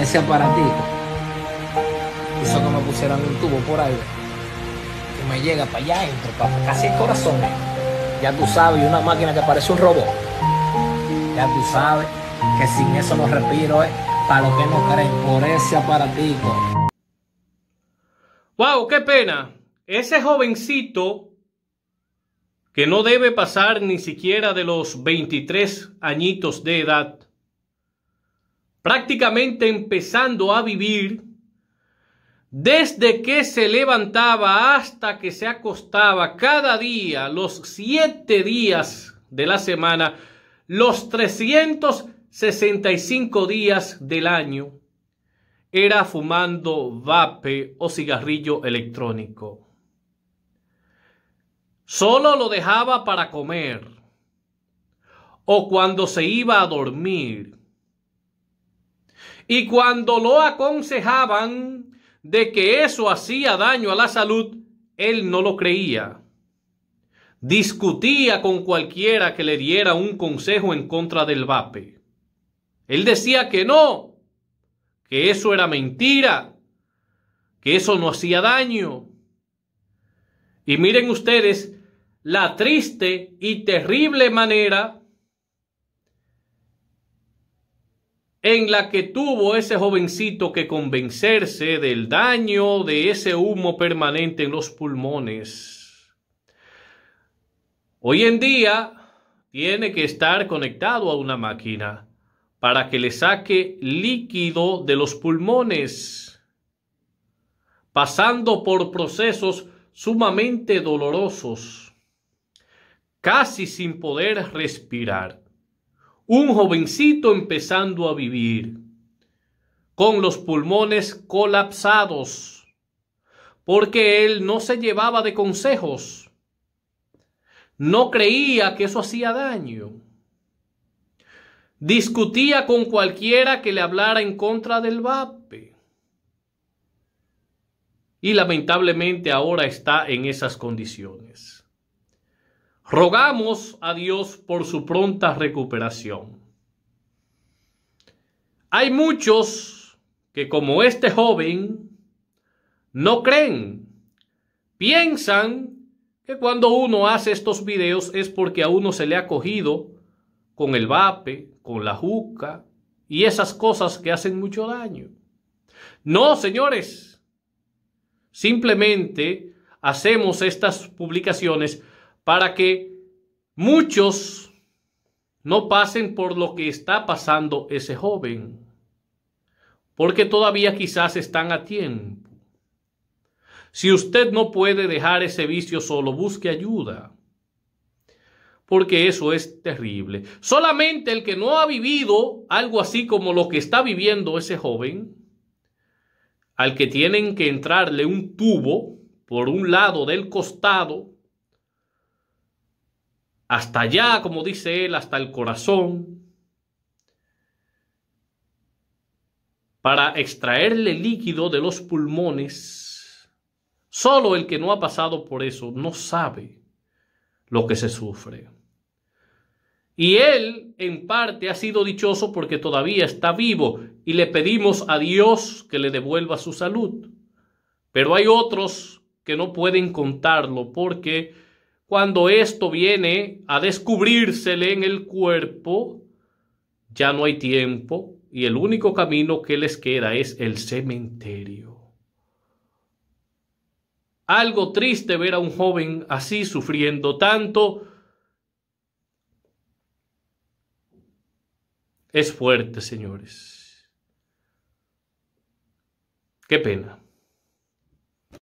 ese aparatito hizo que me pusieran un tubo por ahí, que me llega para allá adentro, para casi el corazón. Ya tú sabes, y una máquina que parece un robot. Ya tú sabes que sin eso no respiro, eh, para lo que no creen, por ese aparatito. ¡Wow! ¡Qué pena! Ese jovencito que no debe pasar ni siquiera de los 23 añitos de edad, prácticamente empezando a vivir desde que se levantaba hasta que se acostaba cada día, los siete días de la semana, los 365 días del año, era fumando vape o cigarrillo electrónico. Solo lo dejaba para comer o cuando se iba a dormir y cuando lo aconsejaban de que eso hacía daño a la salud, él no lo creía. Discutía con cualquiera que le diera un consejo en contra del vape. Él decía que no, que eso era mentira, que eso no hacía daño. Y miren ustedes la triste y terrible manera en la que tuvo ese jovencito que convencerse del daño de ese humo permanente en los pulmones. Hoy en día tiene que estar conectado a una máquina para que le saque líquido de los pulmones, pasando por procesos sumamente dolorosos, casi sin poder respirar un jovencito empezando a vivir, con los pulmones colapsados, porque él no se llevaba de consejos, no creía que eso hacía daño, discutía con cualquiera que le hablara en contra del VAPE. Y lamentablemente ahora está en esas condiciones. Rogamos a Dios por su pronta recuperación. Hay muchos que como este joven no creen, piensan que cuando uno hace estos videos es porque a uno se le ha cogido con el vape, con la juca y esas cosas que hacen mucho daño. No, señores, simplemente hacemos estas publicaciones para que muchos no pasen por lo que está pasando ese joven, porque todavía quizás están a tiempo. Si usted no puede dejar ese vicio solo, busque ayuda, porque eso es terrible. Solamente el que no ha vivido algo así como lo que está viviendo ese joven, al que tienen que entrarle un tubo por un lado del costado, hasta allá, como dice él, hasta el corazón, para extraerle líquido de los pulmones. Solo el que no ha pasado por eso no sabe lo que se sufre. Y él, en parte, ha sido dichoso porque todavía está vivo y le pedimos a Dios que le devuelva su salud. Pero hay otros que no pueden contarlo porque cuando esto viene a descubrírsele en el cuerpo, ya no hay tiempo y el único camino que les queda es el cementerio. Algo triste ver a un joven así sufriendo tanto. Es fuerte, señores. Qué pena.